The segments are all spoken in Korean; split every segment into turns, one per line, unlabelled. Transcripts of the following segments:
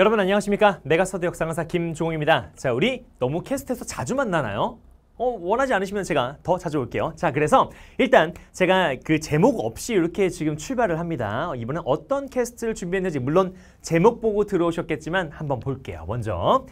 여러분 안녕하십니까? 메가서드 역사강사 김종욱입니다. 자, 우리 너무 캐스트에서 자주 만나나요? 어, 원하지 않으시면 제가 더 자주 올게요. 자, 그래서 일단 제가 그 제목 없이 이렇게 지금 출발을 합니다. 이번엔 어떤 캐스트를 준비했는지 물론 제목 보고 들어오셨겠지만 한번 볼게요. 먼저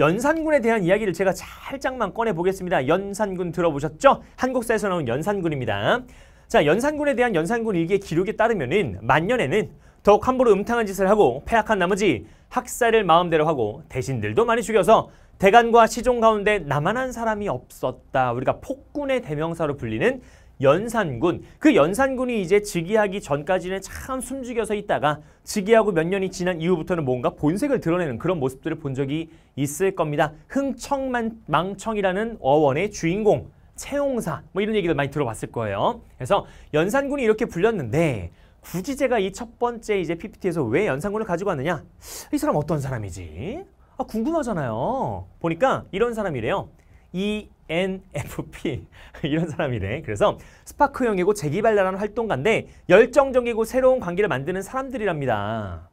연산군에 대한 이야기를 제가 살짝만 꺼내보겠습니다. 연산군 들어보셨죠? 한국사에서 나온 연산군입니다. 자, 연산군에 대한 연산군 일기의 기록에 따르면은 만년에는 더욱 함부로 음탕한 짓을 하고 폐악한 나머지 학살을 마음대로 하고 대신들도 많이 죽여서 대간과 시종 가운데 남한한 사람이 없었다. 우리가 폭군의 대명사로 불리는 연산군. 그 연산군이 이제 즉위하기 전까지는 참 숨죽여서 있다가 즉위하고 몇 년이 지난 이후부터는 뭔가 본색을 드러내는 그런 모습들을 본 적이 있을 겁니다. 흥청망청이라는 어원의 주인공, 채용사 뭐 이런 얘기를 많이 들어봤을 거예요. 그래서 연산군이 이렇게 불렸는데 굳이 제가 이 첫 번째 이제 PPT에서 왜 연산군을 가지고 왔느냐? 이 사람 어떤 사람이지? 아, 궁금하잖아요. 보니까 이런 사람이래요. ENFP 이런 사람이래. 그래서 스파크형이고 재기발랄한 활동가인데 열정적이고 새로운 관계를 만드는 사람들이랍니다.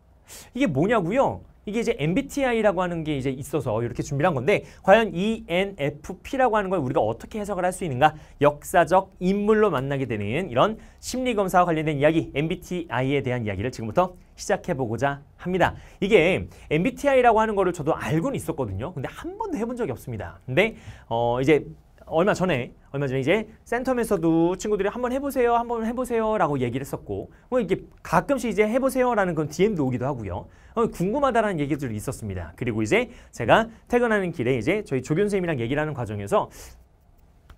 이게 뭐냐고요? 이게 이제 MBTI라고 하는 게 이제 있어서 이렇게 준비를 한 건데 과연 ENFP라고 하는 걸 우리가 어떻게 해석을 할 수 있는가? 역사적 인물로 만나게 되는 이런 심리 검사와 관련된 이야기, MBTI에 대한 이야기를 지금부터 시작해 보고자 합니다. 이게 MBTI라고 하는 거를 저도 알고는 있었거든요. 근데 한 번도 해본 적이 없습니다. 근데 어 이제 얼마 전에 얼마 전에 이제 센텀에서도 친구들이 한번 해보세요, 한번 해보세요라고 얘기를 했었고, 뭐 이게 렇 가끔씩 이제 해보세요라는 건 DM도 오기도 하고요. 어, 궁금하다라는 얘기들이 있었습니다. 그리고 이제 제가 퇴근하는 길에 이제 저희 조교 생님이랑 얘기를 하는 과정에서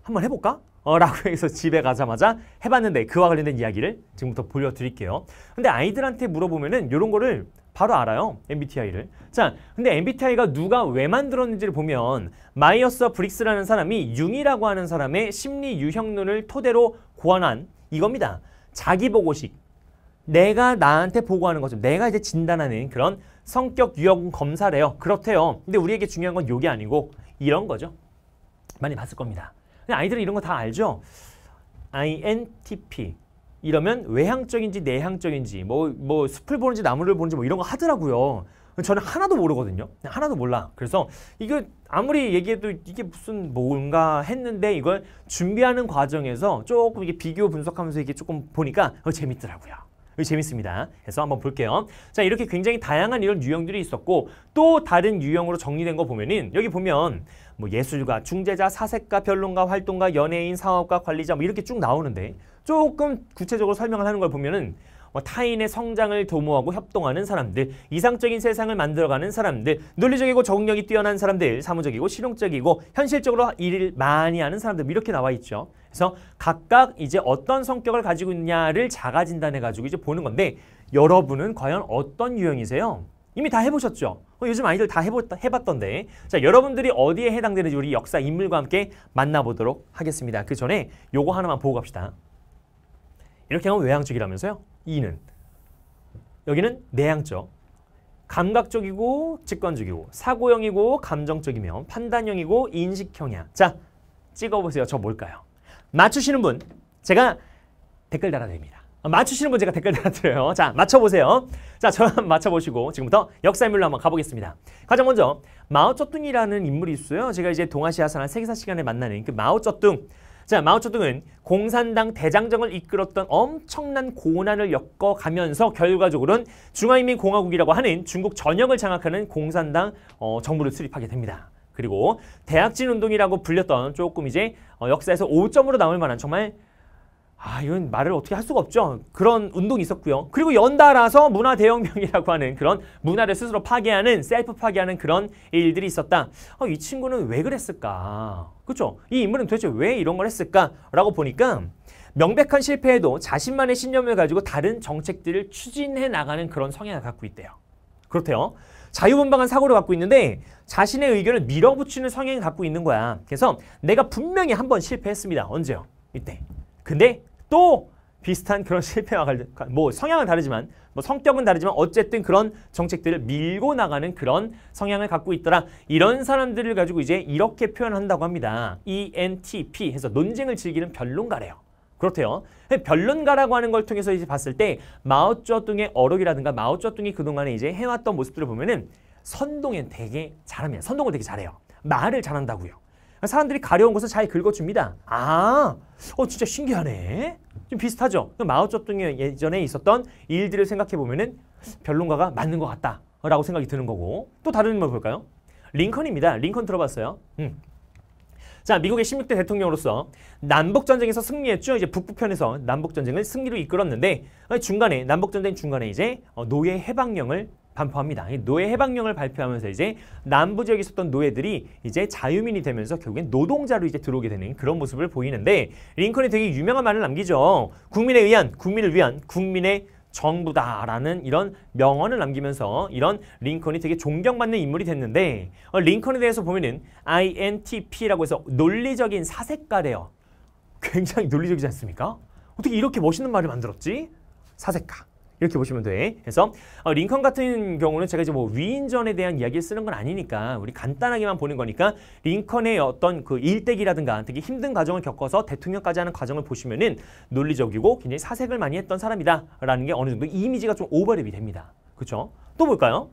한번 해볼까? 어, 라고 해서 집에 가자마자 해봤는데 그와 관련된 이야기를 지금부터 보여드릴게요. 근데 아이들한테 물어보면은 이런 거를 바로 알아요. MBTI를. 자, 근데 MBTI가 누가 왜 만들었는지를 보면 마이어스와 브릭스라는 사람이 융이라고 하는 사람의 심리 유형론을 토대로 고안한 이겁니다. 자기보고식. 내가 나한테 보고하는 거죠. 내가 이제 진단하는 그런 성격 유형 검사래요. 그렇대요. 근데 우리에게 중요한 건 요게 아니고 이런 거죠. 많이 봤을 겁니다. 아이들은 이런 거 다 알죠? INTP, 이러면 외향적인지 내향적인지 뭐뭐 뭐 숲을 보는지 나무를 보는지 뭐 이런 거 하더라고요. 저는 하나도 모르거든요. 하나도 몰라. 그래서 이거 아무리 얘기해도 이게 무슨 뭔가 했는데 이걸 준비하는 과정에서 조금 이게 비교 분석하면서 이게 조금 보니까 어, 재밌더라고요. 어, 재밌습니다. 그래서 한번 볼게요. 자, 이렇게 굉장히 다양한 이런 유형들이 있었고 또 다른 유형으로 정리된 거 보면은 여기 보면 뭐 예술가, 중재자, 사색가, 변론가, 활동가, 연예인, 사업가, 관리자 뭐 이렇게 쭉 나오는데 조금 구체적으로 설명을 하는 걸 보면은 뭐 타인의 성장을 도모하고 협동하는 사람들, 이상적인 세상을 만들어가는 사람들, 논리적이고 적응력이 뛰어난 사람들, 사무적이고 실용적이고 현실적으로 일을 많이 하는 사람들 뭐 이렇게 나와 있죠. 그래서 각각 이제 어떤 성격을 가지고 있냐를 자가 진단해 가지고 이제 보는 건데 여러분은 과연 어떤 유형이세요? 이미 다 해보셨죠? 어, 요즘 아이들 다 해보, 해봤던데 자 여러분들이 어디에 해당되는지 우리 역사 인물과 함께 만나보도록 하겠습니다. 그 전에 요거 하나만 보고 갑시다. 이렇게 하면 외향적이라면서요. 이는 여기는 내향적. 감각적이고 직관적이고 사고형이고 감정적이며 판단형이고 인식형이야. 자, 찍어보세요. 저 뭘까요? 맞추시는 분 제가 댓글 달아드립니다. 맞추시는 분 제가 댓글 달아드려요. 자, 맞춰보세요. 자, 저랑 맞춰보시고 지금부터 역사인물로 한번 가보겠습니다. 가장 먼저 마오쩌뚱이라는 인물이 있어요. 제가 이제 동아시아사나 세계사 시간에 만나는 그마오쩌뚱 자, 마오쩌둥은 공산당 대장정을 이끌었던 엄청난 고난을 엮어가면서 결과적으로는 중화인민공화국이라고 하는 중국 전역을 장악하는 공산당 어, 정부를 수립하게 됩니다. 그리고 대학진 운동이라고 불렸던 조금 이제 어, 역사에서 오점으로 남을 만한 정말 아 이건 말을 어떻게 할 수가 없죠. 그런 운동이 있었고요. 그리고 연달아서 문화 대혁명이라고 하는 그런 문화를 스스로 파괴하는 셀프 파괴하는 그런 일들이 있었다. 어, 이 친구는 왜 그랬을까? 그렇죠? 이 인물은 도대체 왜 이런 걸 했을까?라고 보니까 명백한 실패에도 자신만의 신념을 가지고 다른 정책들을 추진해 나가는 그런 성향을 갖고 있대요. 그렇대요. 자유분방한 사고를 갖고 있는데 자신의 의견을 밀어붙이는 성향을 갖고 있는 거야. 그래서 내가 분명히 한번 실패했습니다. 언제요? 이때. 근데 또 비슷한 그런 실패와 관련, 뭐 성향은 다르지만, 뭐 성격은 다르지만 어쨌든 그런 정책들을 밀고 나가는 그런 성향을 갖고 있더라. 이런 사람들을 가지고 이제 이렇게 표현한다고 합니다. ENTP 해서 논쟁을 즐기는 변론가래요. 그렇대요. 그 변론가라고 하는 걸 통해서 이제 봤을 때 마오쩌둥의 어록이라든가 마오쩌둥이 그동안에 이제 해왔던 모습들을 보면은 선동에 되게 잘합니다. 선동을 되게 잘해요. 말을 잘한다고요. 사람들이 가려운 것을 잘 긁어줍니다. 아, 어 진짜 신기하네. 좀 비슷하죠. 그 마오쩌둥의 예전에 있었던 일들을 생각해 보면은 변론가가 맞는 것 같다라고 생각이 드는 거고 또 다른 인 볼까요? 링컨입니다. 링컨 들어봤어요? 음. 자, 미국의 16대 대통령으로서 남북전쟁에서 승리했죠. 이제 북부편에서 남북전쟁을 승리로 이끌었는데 어, 중간에 남북전쟁 중간에 이제 어, 노예 해방령을 반포합니다. 노예 해방령을 발표하면서 이제 남부 지역에 있었던 노예들이 이제 자유민이 되면서 결국엔 노동자로 이제 들어오게 되는 그런 모습을 보이는데 링컨이 되게 유명한 말을 남기죠. 국민에 의한, 국민을 위한, 국민의 정부다라는 이런 명언을 남기면서 이런 링컨이 되게 존경받는 인물이 됐는데 어, 링컨에 대해서 보면은 INTP라고 해서 논리적인 사색가래요. 굉장히 논리적이지 않습니까? 어떻게 이렇게 멋있는 말을 만들었지? 사색가. 이렇게 보시면 돼. 그래서 어, 링컨 같은 경우는 제가 이제 뭐 위인전에 대한 이야기를 쓰는 건 아니니까 우리 간단하게만 보는 거니까 링컨의 어떤 그 일대기라든가 되게 힘든 과정을 겪어서 대통령까지 하는 과정을 보시면은 논리적이고 굉장히 사색을 많이 했던 사람이다라는 게 어느 정도 이미지가 좀 오버랩이 됩니다. 그렇죠? 또 볼까요?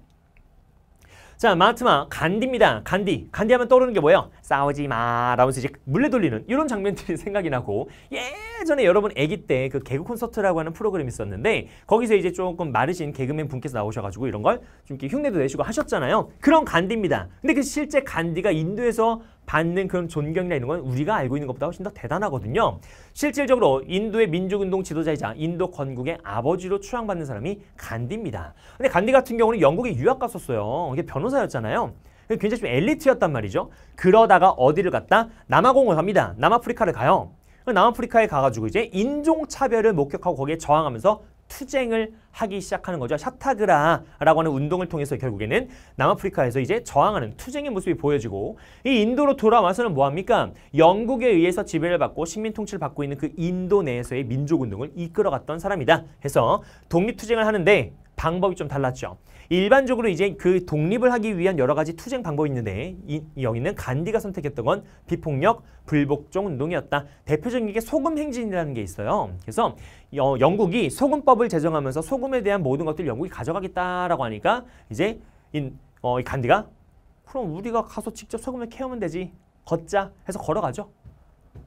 자, 마하트마 간디입니다. 간디. 간디 하면 떠오르는 게 뭐예요? 싸우지 마. 라면서 이제 물레 돌리는 이런 장면들이 생각이 나고 예전에 여러분 아기 때 그 개그 콘서트라고 하는 프로그램이 있었는데 거기서 이제 조금 마르신 개그맨 분께서 나오셔가지고 이런 걸 좀 이렇게 흉내도 내시고 하셨잖아요. 그런 간디입니다. 근데 그 실제 간디가 인도에서 받는 그런 존경이나 이런 건 우리가 알고 있는 것보다 훨씬 더 대단하거든요. 실질적으로 인도의 민족운동 지도자이자 인도 건국의 아버지로 추앙받는 사람이 간디입니다. 근데 간디 같은 경우는 영국에 유학 갔었어요. 이게 변호사였잖아요. 굉장히 좀 엘리트였단 말이죠. 그러다가 어디를 갔다? 남아공을 갑니다. 남아프리카를 가요. 남아프리카에 가가지고 이제 인종차별을 목격하고 거기에 저항하면서 투쟁을 하기 시작하는 거죠. 샤타그라라고 하는 운동을 통해서 결국에는 남아프리카에서 이제 저항하는 투쟁의 모습이 보여지고 이 인도로 돌아와서는 뭐합니까? 영국에 의해서 지배를 받고 식민 통치를 받고 있는 그 인도 내에서의 민족운동을 이끌어갔던 사람이다 해서 독립투쟁을 하는데 방법이 좀 달랐죠. 일반적으로 이제 그 독립을 하기 위한 여러 가지 투쟁 방법이 있는데 이, 여기는 간디가 선택했던 건 비폭력 불복종 운동이었다. 대표적인 게 소금 행진이라는 게 있어요. 그래서 어, 영국이 소금법을 제정하면서 소금에 대한 모든 것들을 영국이 가져가겠다라고 하니까 이제 인, 어, 간디가 그럼 우리가 가서 직접 소금을 캐오면 되지. 걷자 해서 걸어가죠.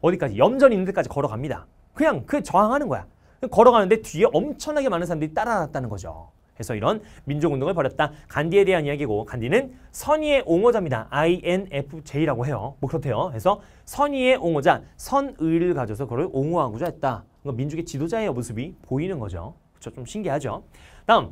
어디까지? 염전 있는 데까지 걸어갑니다. 그냥 그 저항하는 거야. 걸어가는데 뒤에 엄청나게 많은 사람들이 따라왔다는 거죠. 그래서 이런 민족운동을 벌였다. 간디에 대한 이야기고 간디는 선의의 옹호자입니다. INFJ라고 해요. 뭐 그렇대요. 그래서 선의의 옹호자, 선의를 가져서 그걸 옹호하고자 했다. 그러니까 민족의 지도자의 모습이 보이는 거죠. 그렇죠? 좀 신기하죠. 다음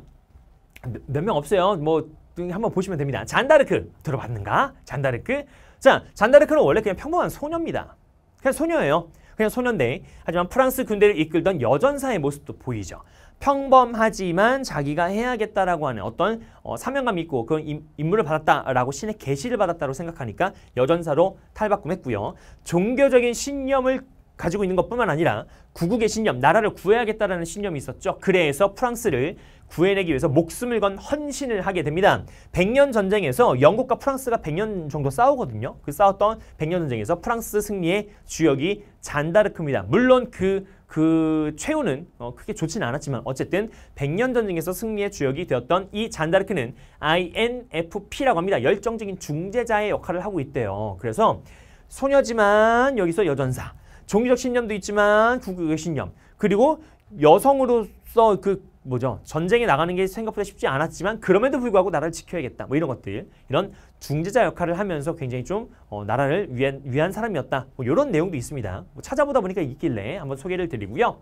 몇 명 없어요. 뭐 한번 보시면 됩니다. 잔다르크 들어봤는가? 잔다르크. 자, 잔다르크는 원래 그냥 평범한 소녀입니다. 그냥 소녀예요. 그냥 소년데 하지만 프랑스 군대를 이끌던 여전사의 모습도 보이죠. 평범하지만 자기가 해야겠다라고 하는 어떤 어, 사명감 있고 그런 임, 임무를 받았다라고 신의 계시를 받았다고 생각하니까 여전사로 탈바꿈했고요. 종교적인 신념을 가지고 있는 것뿐만 아니라 구국의 신념, 나라를 구해야겠다라는 신념이 있었죠. 그래서 프랑스를 구해내기 위해서 목숨을 건 헌신을 하게 됩니다. 백년 전쟁에서 영국과 프랑스가 백년 정도 싸우거든요. 그 싸웠던 백년 전쟁에서 프랑스 승리의 주역이 잔다르크입니다. 물론 그그 최후는 어, 크게 좋지는 않았지만 어쨌든 1 0 0년 전쟁에서 승리의 주역이 되었던 이 잔다르크는 INFP라고 합니다. 열정적인 중재자의 역할을 하고 있대요. 그래서 소녀지만 여기서 여전사, 종교적 신념도 있지만 국극의 신념, 그리고 여성으로서 그 뭐죠? 전쟁에 나가는 게 생각보다 쉽지 않았지만 그럼에도 불구하고 나라를 지켜야겠다. 뭐 이런 것들. 이런 중재자 역할을 하면서 굉장히 좀 어, 나라를 위한, 위한 사람이었다. 뭐 이런 내용도 있습니다. 뭐 찾아보다 보니까 있길래 한번 소개를 드리고요.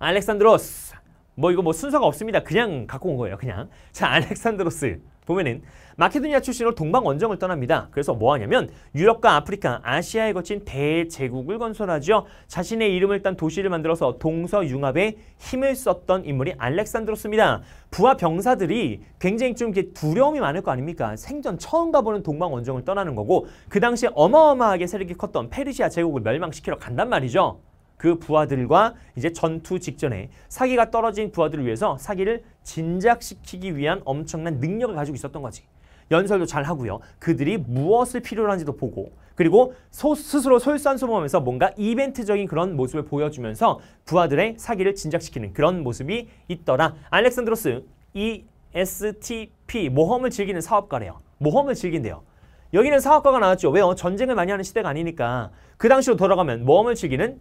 알렉산드로스. 뭐 이거 뭐 순서가 없습니다. 그냥 갖고 온 거예요. 그냥. 자, 알렉산드로스. 보면은 마케도니아 출신으로 동방 원정을 떠납니다. 그래서 뭐 하냐면 유럽과 아프리카, 아시아에 거친 대제국을 건설하죠. 자신의 이름을 딴 도시를 만들어서 동서융합에 힘을 썼던 인물이 알렉산드로스입니다. 부하 병사들이 굉장히 좀 이렇게 두려움이 많을 거 아닙니까? 생전 처음 가보는 동방 원정을 떠나는 거고 그 당시에 어마어마하게 세력이 컸던 페르시아 제국을 멸망시키러 간단 말이죠. 그 부하들과 이제 전투 직전에 사기가 떨어진 부하들을 위해서 사기를 진작시키기 위한 엄청난 능력을 가지고 있었던 거지. 연설도 잘 하고요. 그들이 무엇을 필요로 하는지도 보고 그리고 소, 스스로 솔선수범하면서 뭔가 이벤트적인 그런 모습을 보여주면서 부하들의 사기를 진작시키는 그런 모습이 있더라. 알렉산드로스 ESTP 모험을 즐기는 사업가래요. 모험을 즐긴대요. 여기는 사업가가 나왔죠. 왜요? 전쟁을 많이 하는 시대가 아니니까. 그 당시로 돌아가면 모험을 즐기는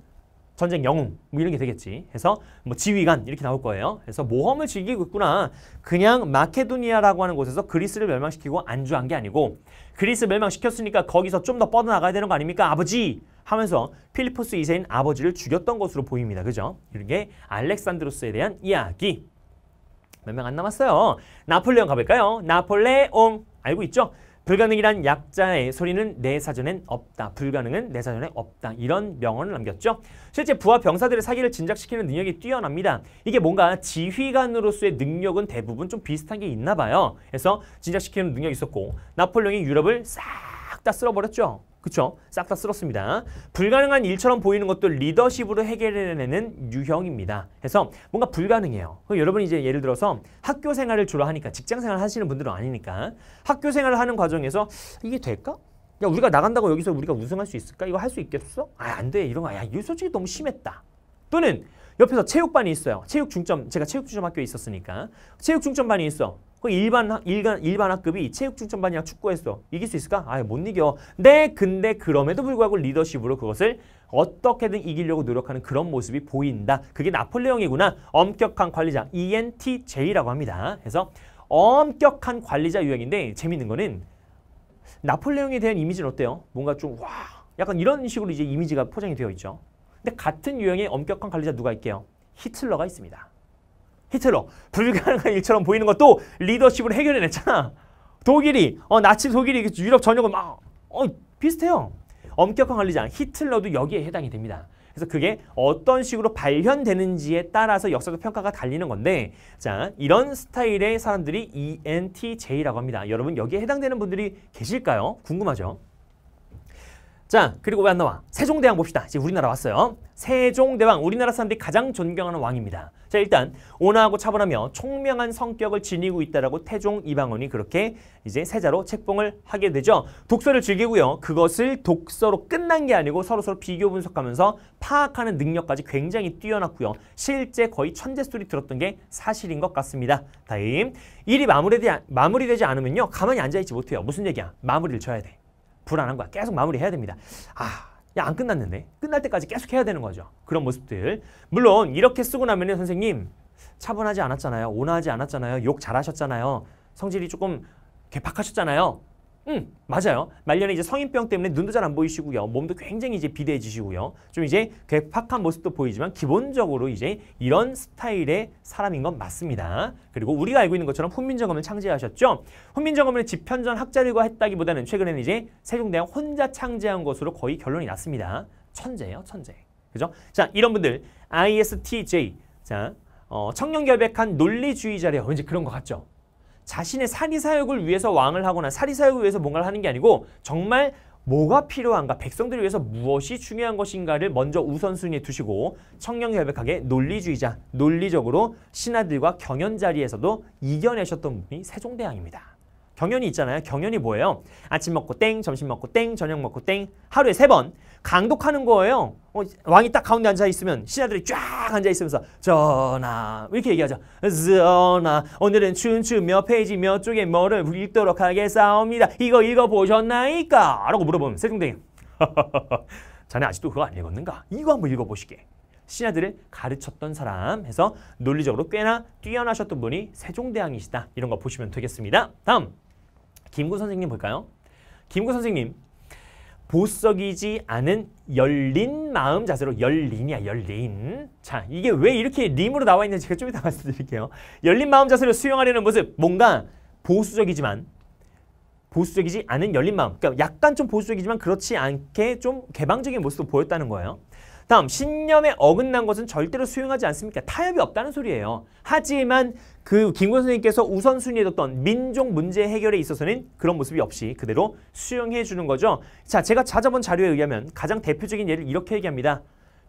전쟁 영웅 뭐 이런 게 되겠지. 해서 뭐 지휘관 이렇게 나올 거예요. 그래서 모험을 즐기고 있구나. 그냥 마케도니아라고 하는 곳에서 그리스를 멸망시키고 안주한 게 아니고 그리스 멸망시켰으니까 거기서 좀 더 뻗어나가야 되는 거 아닙니까? 아버지! 하면서 필리포스 2세인 아버지를 죽였던 것으로 보입니다. 그죠? 이게 런 알렉산드로스에 대한 이야기. 몇 명 안 남았어요. 나폴레옹 가볼까요? 나폴레옹 알고 있죠? 불가능이란 약자의 소리는 내 사전엔 없다. 불가능은 내 사전에 없다. 이런 명언을 남겼죠. 실제 부하 병사들의 사기를 진작시키는 능력이 뛰어납니다. 이게 뭔가 지휘관으로서의 능력은 대부분 좀 비슷한 게 있나 봐요. 그래서 진작시키는 능력이 있었고 나폴레옹이 유럽을 싹 다 쓸어버렸죠. 그렇죠싹다 쓸었습니다. 불가능한 일처럼 보이는 것도 리더십으로 해결해내는 유형입니다. 그래서 뭔가 불가능해요. 여러분이 이제 예를 들어서 학교 생활을 주로 하니까 직장 생활 하시는 분들은 아니니까 학교 생활을 하는 과정에서 이게 될까? 야 우리가 나간다고 여기서 우리가 우승할 수 있을까? 이거 할 수 있겠어? 아안 돼. 이런 거. 야 이거 솔직히 너무 심했다. 또는 옆에서 체육반이 있어요. 체육 중점. 제가 체육 중점 학교에 있었으니까. 체육 중점반이 있어. 그 일반 일간 일반 학급이 체육 중점반이랑 축구했어. 이길 수 있을까? 아예 못 이겨. 네, 근데 그럼에도 불구하고 리더십으로 그것을 어떻게든 이기려고 노력하는 그런 모습이 보인다. 그게 나폴레옹이구나. 엄격한 관리자 ENTJ라고 합니다. 그래서 엄격한 관리자 유형인데 재밌는 거는 나폴레옹에 대한 이미지는 어때요? 뭔가 좀와 약간 이런 식으로 이제 이미지가 포장이 되어 있죠. 근데 같은 유형의 엄격한 관리자 누가 있게요? 히틀러가 있습니다. 히틀러 불가능한 일처럼 보이는 것도 리더십으로 해결해냈잖아. 독일이 어 나치 독일이 그 유럽 전역을 막어 비슷해요. 엄격한 관리자 히틀러도 여기에 해당이 됩니다. 그래서 그게 어떤 식으로 발현되는지에 따라서 역사적 평가가 달리는 건데 자 이런 스타일의 사람들이 ENTJ라고 합니다. 여러분 여기에 해당되는 분들이 계실까요? 궁금하죠? 자 그리고 왜 안 나와? 세종대왕 봅시다. 이제 우리나라 왔어요. 세종대왕 우리나라 사람들이 가장 존경하는 왕입니다. 자 일단 온화하고 차분하며 총명한 성격을 지니고 있다라고 태종 이방원이 그렇게 이제 세자로 책봉을 하게 되죠. 독서를 즐기고요. 그것을 독서로 끝난 게 아니고 서로서로 비교 분석하면서 파악하는 능력까지 굉장히 뛰어났고요. 실제 거의 천재 소리 들었던 게 사실인 것 같습니다. 다임 일이 마무리되, 마무리되지 않으면요. 가만히 앉아있지 못해요. 무슨 얘기야? 마무리를 쳐야 돼. 불안한 거야. 계속 마무리해야 됩니다. 아 야, 안 끝났는데. 끝날 때까지 계속 해야 되는 거죠. 그런 모습들. 물론 이렇게 쓰고 나면 선생님 차분하지 않았잖아요. 온화하지 않았잖아요. 욕 잘하셨잖아요. 성질이 조금 개팍하셨잖아요. 음, 맞아요. 말년에 이제 성인병 때문에 눈도 잘 안 보이시고요. 몸도 굉장히 이제 비대해지시고요. 좀 이제 괴팍한 모습도 보이지만 기본적으로 이제 이런 스타일의 사람인 건 맞습니다. 그리고 우리가 알고 있는 것처럼 훈민정음을 창제하셨죠. 훈민정음을 집현전 학자들과 했다기보다는 최근에는 이제 세종대왕 혼자 창제한 것으로 거의 결론이 났습니다. 천재예요, 천재. 그죠? 자, 이런 분들 ISTJ. 자, 어, 청년결백한 논리주의자래요. 왠지 그런 것 같죠? 자신의 사리사욕을 위해서 왕을 하거나 사리사욕을 위해서 뭔가를 하는 게 아니고 정말 뭐가 필요한가 백성들을 위해서 무엇이 중요한 것인가를 먼저 우선순위에 두시고 청렴결백하게 논리주의자 논리적으로 신하들과 경연 자리에서도 이겨내셨던 분이 세종대왕입니다. 경연이 있잖아요. 경연이 뭐예요? 아침 먹고 땡, 점심 먹고 땡, 저녁 먹고 땡, 하루에 세번 강독하는 거예요. 어, 왕이 딱 가운데 앉아 있으면 신하들이 쫙 앉아 있으면서 전하 이렇게 얘기하죠. 전하 오늘은 춘추몇 페이지 몇 쪽에 뭐를 읽도록 하겠사옵니다. 이거 읽어보셨나이까? 라고 물어보면 세종대왕 자네 아직도 그거 안 읽었는가? 이거 한번 읽어보시게. 신하들을 가르쳤던 사람 해서 논리적으로 꽤나 뛰어나셨던 분이 세종대왕이시다. 이런 거 보시면 되겠습니다. 다음 김구 선생님 볼까요? 김구 선생님 보석이지 않은 열린 마음 자세로 열린이야 열린 자 이게 왜 이렇게 림으로 나와 있는지 제가 좀 이따 말씀드릴게요 열린 마음 자세로 수용하려는 모습 뭔가 보수적이지만 보수적이지 않은 열린 마음 그러니까 약간 좀 보수적이지만 그렇지 않게 좀 개방적인 모습도 보였다는 거예요 다음 신념에 어긋난 것은 절대로 수용하지 않습니까? 타협이 없다는 소리예요. 하지만 그 김건 선생님께서 우선순위에 뒀던 민족 문제 해결에 있어서는 그런 모습이 없이 그대로 수용해 주는 거죠. 자, 제가 찾아본 자료에 의하면 가장 대표적인 예를 이렇게 얘기합니다.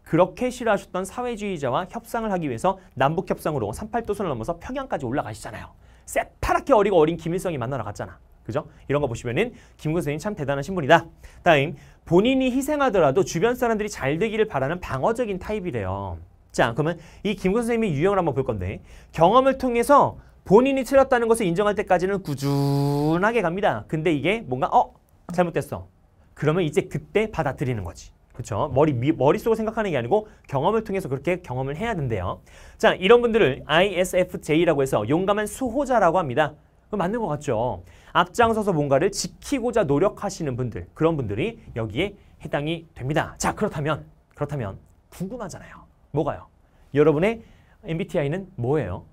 그렇게 싫어하셨던 사회주의자와 협상을 하기 위해서 남북협상으로 38도선을 넘어서 평양까지 올라가시잖아요. 새파랗게 어리고 어린 김일성이 만나러 갔잖아. 그죠? 이런 거 보시면은 김구 선생님 참 대단하신 분이다. 다음 본인이 희생하더라도 주변 사람들이 잘 되기를 바라는 방어적인 타입이래요. 자 그러면 이김구 선생님의 유형을 한번 볼 건데 경험을 통해서 본인이 틀렸다는 것을 인정할 때까지는 꾸준하게 갑니다. 근데 이게 뭔가 어 잘못됐어. 그러면 이제 그때 받아들이는 거지. 그렇죠? 머리 미, 머릿속으로 생각하는 게 아니고 경험을 통해서 그렇게 경험을 해야 된대요. 자, 이런 분들을 ISFJ라고 해서 용감한 수호자라고 합니다. 맞는 것 같죠? 앞장서서 뭔가를 지키고자 노력하시는 분들 그런 분들이 여기에 해당이 됩니다. 자 그렇다면 그렇다면 궁금하잖아요. 뭐가요? 여러분의 MBTI는 뭐예요?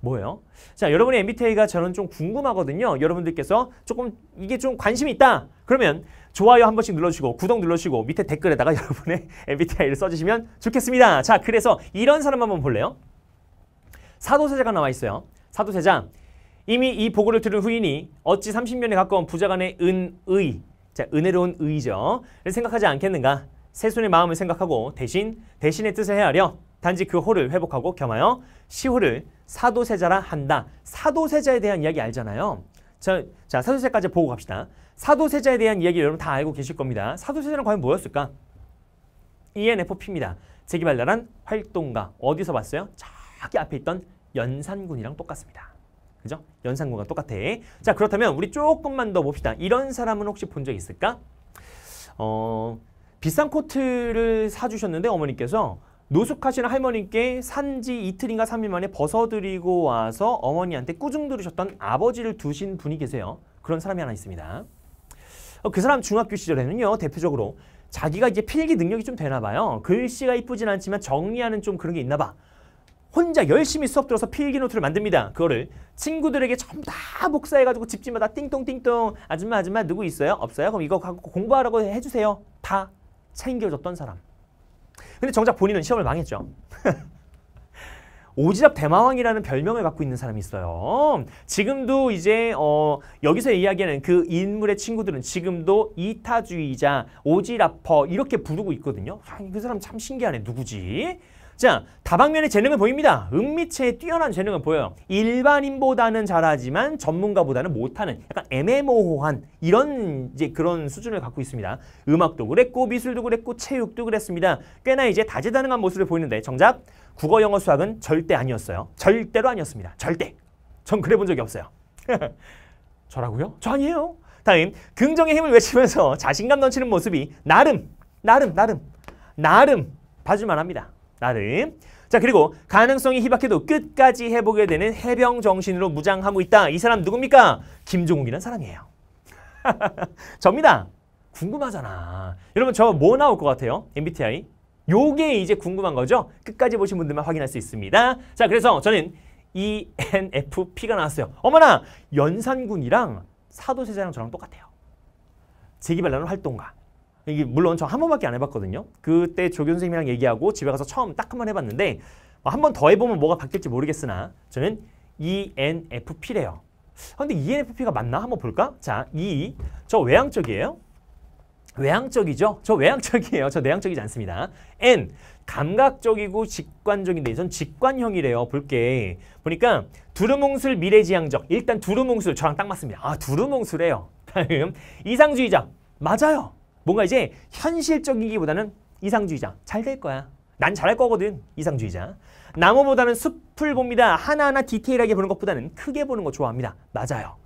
뭐예요? 자, 여러분의 MBTI가 저는 좀 궁금하거든요. 여러분들께서 조금 이게 좀 관심이 있다. 그러면 좋아요 한 번씩 눌러주시고 구독 눌러주시고 밑에 댓글에다가 여러분의 MBTI를 써주시면 좋겠습니다. 자, 그래서 이런 사람 한번 볼래요? 사도세자가 나와 있어요. 사도세자 이미 이 보고를 들은 후인이 어찌 30년에 가까운 부자간의 은의 자 은혜로운 의죠. 를 생각하지 않겠는가? 세손의 마음을 생각하고 대신 대신의 뜻을 헤아려 단지 그 호를 회복하고 겸하여 시호를 사도세자라 한다. 사도세자에 대한 이야기 알잖아요. 자, 자 사도세자까지 보고 갑시다. 사도세자에 대한 이야기 여러분 다 알고 계실 겁니다. 사도세자는 과연 뭐였을까? ENFP입니다. 재기발랄한 활동가. 어디서 봤어요? 저기 앞에 있던 연산군이랑 똑같습니다. 그죠? 연산구가 똑같아. 자, 그렇다면 우리 조금만 더 봅시다. 이런 사람은 혹시 본 적 있을까? 어, 비싼 코트를 사주셨는데 어머니께서 노숙하시는 할머니께 산 지 이틀인가 삼일 만에 벗어드리고 와서 어머니한테 꾸중 들으셨던 아버지를 두신 분이 계세요. 그런 사람이 하나 있습니다. 어, 그 사람 중학교 시절에는요. 대표적으로 자기가 이제 필기 능력이 좀 되나 봐요. 글씨가 이쁘진 않지만 정리하는 좀 그런 게 있나 봐. 혼자 열심히 수업 들어서 필기노트를 만듭니다. 그거를 친구들에게 전부 다 복사해가지고 집집마다 띵똥띵똥 아줌마 아줌마 누구 있어요? 없어요? 그럼 이거 갖고 공부하라고 해주세요. 다 챙겨줬던 사람. 근데 정작 본인은 시험을 망했죠. 오지랖 대마왕이라는 별명을 갖고 있는 사람이 있어요. 지금도 이제 어, 여기서 이야기하는 그 인물의 친구들은 지금도 이타주의자, 오지랖퍼 이렇게 부르고 있거든요. 아, 그 사람 참 신기하네. 누구지? 자, 다방면의 재능을 보입니다. 은미체에 뛰어난 재능을 보여요. 일반인보다는 잘하지만 전문가보다는 못하는 약간 애매모호한 이런 이제 그런 수준을 갖고 있습니다. 음악도 그랬고 미술도 그랬고 체육도 그랬습니다. 꽤나 이제 다재다능한 모습을 보이는데 정작 국어, 영어, 수학은 절대 아니었어요. 절대로 아니었습니다. 절대. 전 그래 본 적이 없어요. 저라고요? 저 아니에요. 다음, 긍정의 힘을 외치면서 자신감 넘치는 모습이 나름, 나름, 나름, 나름 봐줄만 합니다. 나는 자 그리고 가능성이 희박해도 끝까지 해보게 되는 해병 정신으로 무장하고 있다. 이 사람 누굽니까? 김종욱이라는 사람이에요. 접니다. 궁금하잖아. 여러분 저 뭐 나올 것 같아요? MBTI? 요게 이제 궁금한 거죠? 끝까지 보신 분들만 확인할 수 있습니다. 자 그래서 저는 ENFP가 나왔어요. 어머나! 연산군이랑 사도세자랑 저랑 똑같아요. 재기발랄한 활동가. 이게 물론 저 한 번밖에 안 해봤거든요. 그때 조교 선생님이랑 얘기하고 집에 가서 처음 딱 한 번 해봤는데 뭐 한번 더 해보면 뭐가 바뀔지 모르겠으나 저는 ENFP래요. 아, 근데 ENFP가 맞나? 한번 볼까? 자, E. 저 외향적이에요. 외향적이죠? 저 외향적이에요. 저 내향적이지 않습니다. N. 감각적이고 직관적인데 전 직관형이래요. 볼게. 보니까 두루뭉술 미래지향적. 일단 두루뭉술 저랑 딱 맞습니다. 아 두루뭉술해요. 다음 이상주의자. 맞아요. 뭔가 이제 현실적이기보다는 이상주의자. 잘 될 거야. 난 잘할 거거든. 이상주의자. 나무보다는 숲을 봅니다. 하나하나 디테일하게 보는 것보다는 크게 보는 거 좋아합니다. 맞아요.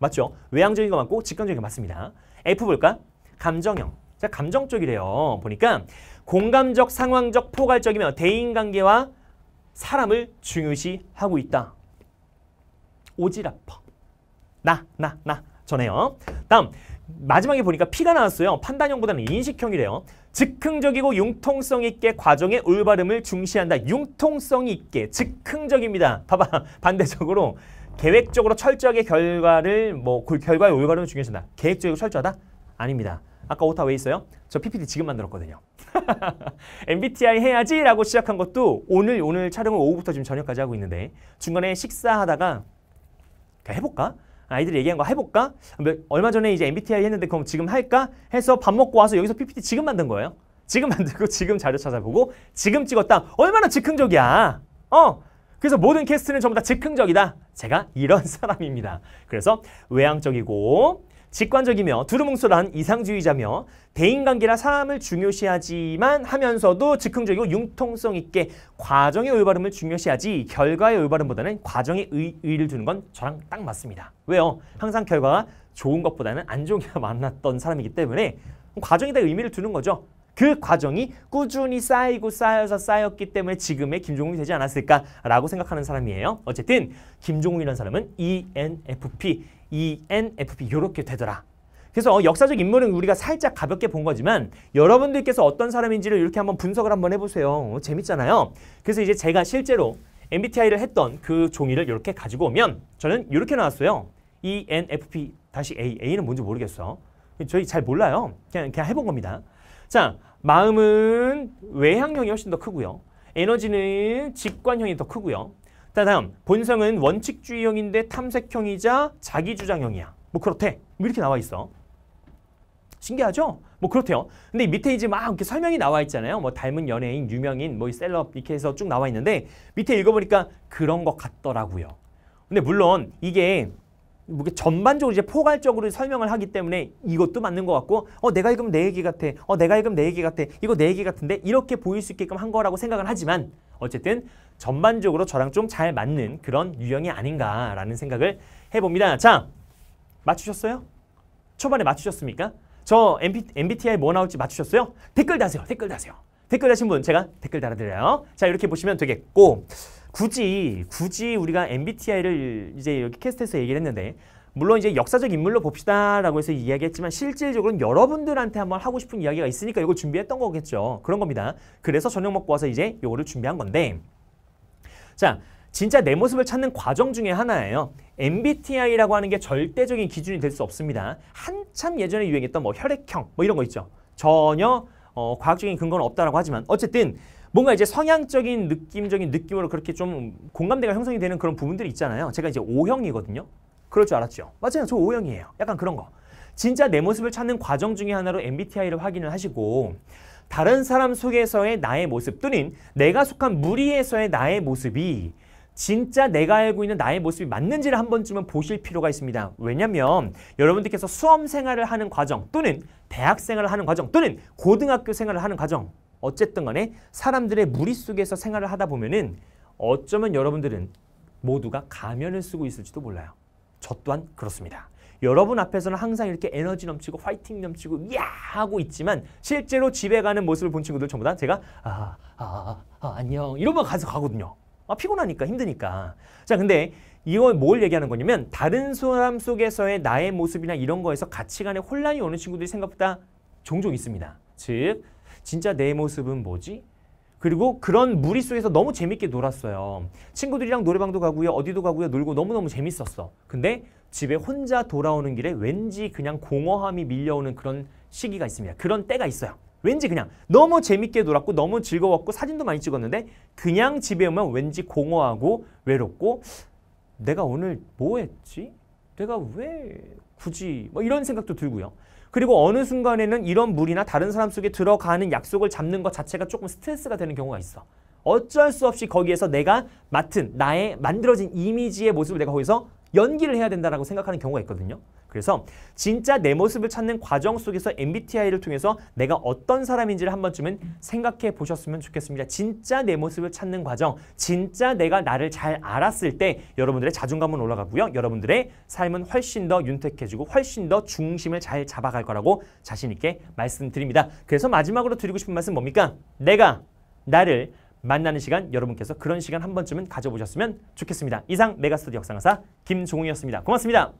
맞죠? 외향적인 거 맞고 직관적인 거 맞습니다. F 볼까? 감정형. 자, 감정 적이래요 보니까 공감적, 상황적, 포괄적이며 대인관계와 사람을 중요시하고 있다. 오지랖퍼. 나, 나, 나. 전해요. 다음, 마지막에 보니까 P가 나왔어요. 판단형보다는 인식형이래요. 즉흥적이고 융통성 있게 과정의 올바름을 중시한다. 융통성 있게 즉흥적입니다. 봐봐 반대적으로 계획적으로 철저하게 결과를 뭐 결과의 올바름을 중요시한다. 계획적이고 철저하다? 아닙니다. 아까 오타 왜 있어요? 저 PPT 지금 만들었거든요. MBTI 해야지 라고 시작한 것도 오늘 오늘 촬영을 오후부터 지금 저녁까지 하고 있는데 중간에 식사하다가 그러니까 해볼까? 아이들이 얘기한 거 해볼까? 뭐 얼마 전에 이제 MBTI 했는데 그럼 지금 할까? 해서 밥 먹고 와서 여기서 PPT 지금 만든 거예요. 지금 만들고 지금 자료 찾아보고 지금 찍었다. 얼마나 즉흥적이야. 어. 그래서 모든 캐스트는 전부 다 즉흥적이다. 제가 이런 사람입니다. 그래서 외향적이고 직관적이며 두루뭉술한 이상주의자며 대인관계라 사람을 중요시하지만 하면서도 즉흥적이고 융통성 있게 과정의 올바름을 중요시하지 결과의 올바름보다는 과정의 의, 의의를 두는 건 저랑 딱 맞습니다. 왜요? 항상 결과가 좋은 것보다는 안 좋은 게 많았던 사람이기 때문에 과정에다 의미를 두는 거죠. 그 과정이 꾸준히 쌓이고 쌓여서 쌓였기 때문에 지금의 김종욱이 되지 않았을까라고 생각하는 사람이에요. 어쨌든 김종욱이라는 사람은 ENFP, ENFP 이렇게 되더라. 그래서 역사적 인물은 우리가 살짝 가볍게 본 거지만 여러분들께서 어떤 사람인지를 이렇게 한번 분석을 한번 해보세요. 어, 재밌잖아요. 그래서 이제 제가 실제로 MBTI를 했던 그 종이를 이렇게 가지고 오면 저는 이렇게 나왔어요. ENFP 다시 A, A는 뭔지 모르겠어. 저희 잘 몰라요. 그냥, 그냥 해본 겁니다. 자, 마음은 외향형이 훨씬 더 크고요. 에너지는 직관형이 더 크고요. 자 다음 본성은 원칙주의형인데 탐색형이자 자기주장형이야. 뭐 그렇대. 뭐 이렇게 나와 있어. 신기하죠? 뭐 그렇대요. 근데 밑에 이제 막 이렇게 설명이 나와 있잖아요. 뭐 닮은 연예인, 유명인, 뭐 셀럽 이렇게 해서 쭉 나와 있는데 밑에 읽어보니까 그런 것 같더라고요. 근데 물론 이게 뭐 전반적으로 이제 포괄적으로 설명을 하기 때문에 이것도 맞는 것 같고 어 내가 읽으면 내 얘기 같아. 어 내가 읽으면 내 얘기 같아. 이거 내 얘기 같은데 이렇게 보일 수 있게끔 한 거라고 생각을 하지만 어쨌든 전반적으로 저랑 좀 잘 맞는 그런 유형이 아닌가라는 생각을 해봅니다. 자, 맞추셨어요? 초반에 맞추셨습니까? 저 MB, t i 뭐 나올지 맞추셨어요? 댓글 다세요. 댓글 다세요. 댓글 다신 분 제가 댓글 달아드려요. 자, 이렇게 보시면 되겠고 굳이 굳이 우리가 MBTI를 이제 여기 캐스트에서 얘기를 했는데 물론 이제 역사적 인물로 봅시다라고 해서 이야기했지만 실질적으로는 여러분들한테 한번 하고 싶은 이야기가 있으니까 이걸 준비했던 거겠죠. 그런 겁니다. 그래서 저녁 먹고 와서 이제 이거를 준비한 건데 자, 진짜 내 모습을 찾는 과정 중에 하나예요. MBTI라고 하는 게 절대적인 기준이 될 수 없습니다. 한참 예전에 유행했던 뭐 혈액형 뭐 이런 거 있죠. 전혀 어, 과학적인 근거는 없다라고 하지만 어쨌든 뭔가 이제 성향적인 느낌적인 느낌으로 그렇게 좀 공감대가 형성이 되는 그런 부분들이 있잖아요. 제가 이제 O형이거든요. 그럴 줄 알았죠. 맞아요. 저 O형이에요. 약간 그런 거. 진짜 내 모습을 찾는 과정 중에 하나로 MBTI를 확인을 하시고 다른 사람 속에서의 나의 모습 또는 내가 속한 무리에서의 나의 모습이 진짜 내가 알고 있는 나의 모습이 맞는지를 한 번쯤은 보실 필요가 있습니다. 왜냐면 여러분들께서 수험 생활을 하는 과정 또는 대학 생활을 하는 과정 또는 고등학교 생활을 하는 과정 어쨌든 간에 사람들의 무리 속에서 생활을 하다 보면은 어쩌면 여러분들은 모두가 가면을 쓰고 있을지도 몰라요. 저 또한 그렇습니다. 여러분 앞에서는 항상 이렇게 에너지 넘치고 화이팅 넘치고 야 하고 있지만 실제로 집에 가는 모습을 본 친구들 전부 다 제가 아, 아, 아 안녕 이러면 가서 가거든요. 아, 피곤하니까 힘드니까. 자, 근데 이걸 뭘 얘기하는 거냐면 다른 사람 속에서의 나의 모습이나 이런 거에서 가치관에 혼란이 오는 친구들이 생각보다 종종 있습니다. 즉, 진짜 내 모습은 뭐지? 그리고 그런 무리 속에서 너무 재밌게 놀았어요. 친구들이랑 노래방도 가고요, 어디도 가고요, 놀고 너무너무 재밌었어. 근데 집에 혼자 돌아오는 길에 왠지 그냥 공허함이 밀려오는 그런 시기가 있습니다. 그런 때가 있어요. 왠지 그냥 너무 재밌게 놀았고 너무 즐거웠고 사진도 많이 찍었는데 그냥 집에 오면 왠지 공허하고 외롭고 내가 오늘 뭐 했지? 내가 왜 굳이 뭐 이런 생각도 들고요. 그리고 어느 순간에는 이런 물이나 다른 사람 속에 들어가는 약속을 잡는 것 자체가 조금 스트레스가 되는 경우가 있어. 어쩔 수 없이 거기에서 내가 맡은 나의 만들어진 이미지의 모습을 내가 거기서 연기를 해야 된다라고 생각하는 경우가 있거든요. 그래서 진짜 내 모습을 찾는 과정 속에서 MBTI를 통해서 내가 어떤 사람인지를 한 번쯤은 생각해 보셨으면 좋겠습니다. 진짜 내 모습을 찾는 과정, 진짜 내가 나를 잘 알았을 때 여러분들의 자존감은 올라가고요. 여러분들의 삶은 훨씬 더 윤택해지고 훨씬 더 중심을 잘 잡아갈 거라고 자신 있게 말씀드립니다. 그래서 마지막으로 드리고 싶은 말씀 뭡니까? 내가 나를 만나는 시간 여러분께서 그런 시간 한 번쯤은 가져보셨으면 좋겠습니다. 이상 메가스터디 역상사 김종욱이었습니다. 고맙습니다.